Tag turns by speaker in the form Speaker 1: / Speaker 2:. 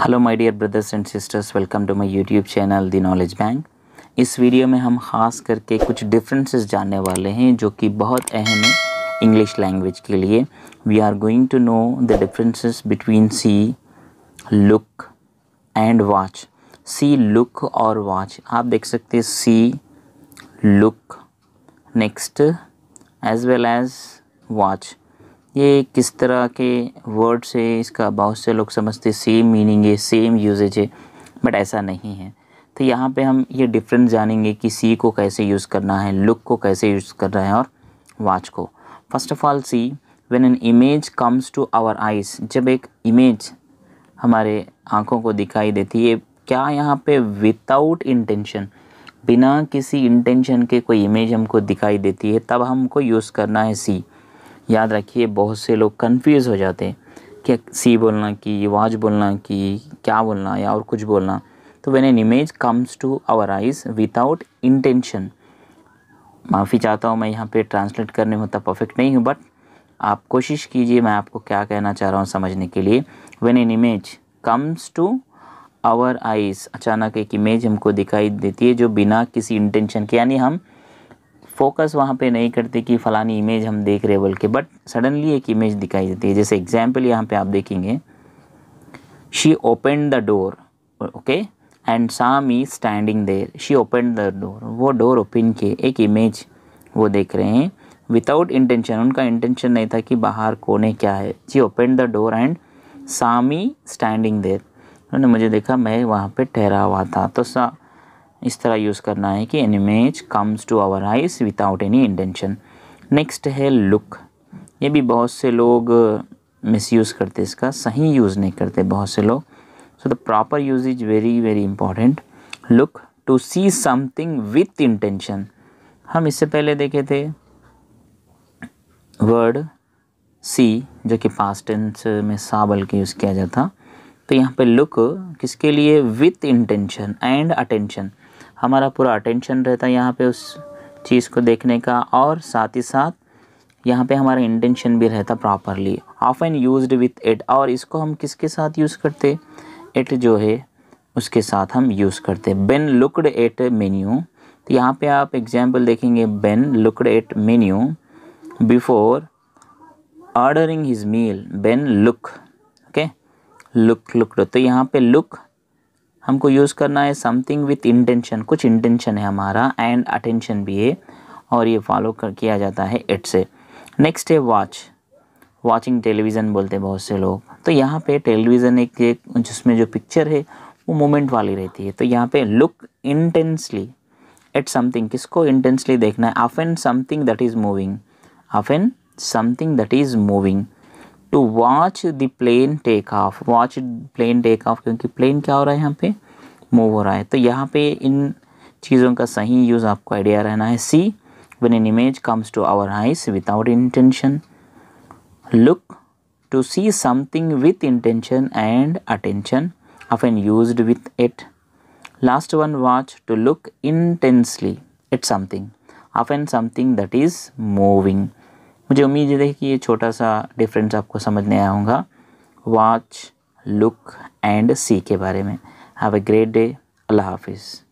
Speaker 1: hello my dear brothers and sisters welcome to my YouTube channel the knowledge bank इस video में हम खास करके कुछ डिफरेंसेस जानने वाले हैं जो कि बहुत अहम है इंग्लिश लैंग्वेज के लिए we are going to know the differences between see look and watch see look और वॉच आप देख सकते हैं see look next as well as watch ये किस तरह के वर्ड्स है इसका बहुत से लोग समझते सेम मीनिंग है सेम यूजेज है बट ऐसा नहीं है तो यहाँ पे हम ये डिफरेंस जानेंगे कि सी को कैसे यूज़ करना है लुक को कैसे यूज़ करना है और वॉच को first of all see when an image comes to our eyes जब एक इमेज हमारे आँखों को दिखाई देती है क्या यहाँ पे विदाउट इंटेंशन बिना किसी इंटेंशन के कोई इमेज हमको दिखाई देती है तब हमको यूज़ करना है सी याद रखिए बहुत से लोग कंफ्यूज हो जाते हैं कि सी बोलना कि वाज बोलना कि क्या बोलना या और कुछ बोलना तो when an image comes to our eyes without intention माफ़ी चाहता हूँ मैं यहाँ पे ट्रांसलेट करने में तो परफेक्ट नहीं हूँ बट आप कोशिश कीजिए मैं आपको क्या कहना चाह रहा हूँ समझने के लिए when an image comes to our eyes अचानक एक इमेज हमको दिखाई देती है जो बिना किसी इंटेंशन के यानी हम फोकस वहाँ पे नहीं करते कि फ़लानी इमेज हम देख रहे बोल के बट सडनली एक इमेज दिखाई देती है जैसे एग्जाम्पल यहाँ पे आप देखेंगे she open the door okay and Sam is standing there she open the door वो डोर ओपन के एक इमेज वो देख रहे हैं विदाउट इंटेंशन उनका इंटेंशन नहीं था कि बाहर कोने क्या है she open the door and Sam is standing there उन्होंने मुझे देखा मैं वहाँ पे ठहरा हुआ था तो सा इस तरह यूज़ करना है कि an image comes to our eyes without any intention next है लुक ये भी बहुत से लोग मिसयूज़ करते इसका सही यूज़ नहीं करते बहुत से लोग so the proper use is very very important look to see something with intention हम इससे पहले देखे थे वर्ड सी जो कि पास्ट टेंस में सा बल्कि यूज़ किया जाता तो यहाँ पे लुक किसके लिए विथ इंटेंशन एंड अटेंशन हमारा पूरा अटेंशन रहता है यहाँ पे उस चीज़ को देखने का और साथ ही साथ यहाँ पे हमारा इंटेंशन भी रहता properly of and use with it और इसको हम किसके साथ यूज़ करते इट जो है उसके साथ हम यूज़ करते बेन लुकड एट मेन्यू तो यहाँ पे आप एग्जाम्पल देखेंगे Ben looked at menu before ordering his meal Ben look look look तो यहाँ पे लुक हमको यूज़ करना है समथिंग विथ इंटेंशन कुछ इंटेंशन है हमारा एंड अटेंशन भी है और ये फॉलो कर किया जाता है इट से नेक्स्ट है वॉच वॉचिंग टेलीविज़न बोलते हैं बहुत से लोग तो यहाँ पे टेलीविज़न एक, एक जिसमें जो पिक्चर है वो मोमेंट वाली रहती है तो यहाँ पे लुक इंटेंसली एट समथिंग किसको इंटेंसली देखना है of and something that is moving of and something that is moving to watch the plane take off watch plane take off क्योंकि प्लेन क्या हो रहा है यहाँ पे मूव हो रहा है तो यहाँ पे इन चीज़ों का सही यूज़ आपको आइडिया रहना है see when an image comes to our eyes without intention look to see something with intention and attention of an use with it last one watch to look intensely it something of an something that is moving मुझे उम्मीद है कि ये छोटा सा difference आपको समझ में आया होगा वॉच लुक एंड सी के बारे में हैव अ ग्रेट डे अल्लाह हाफिज़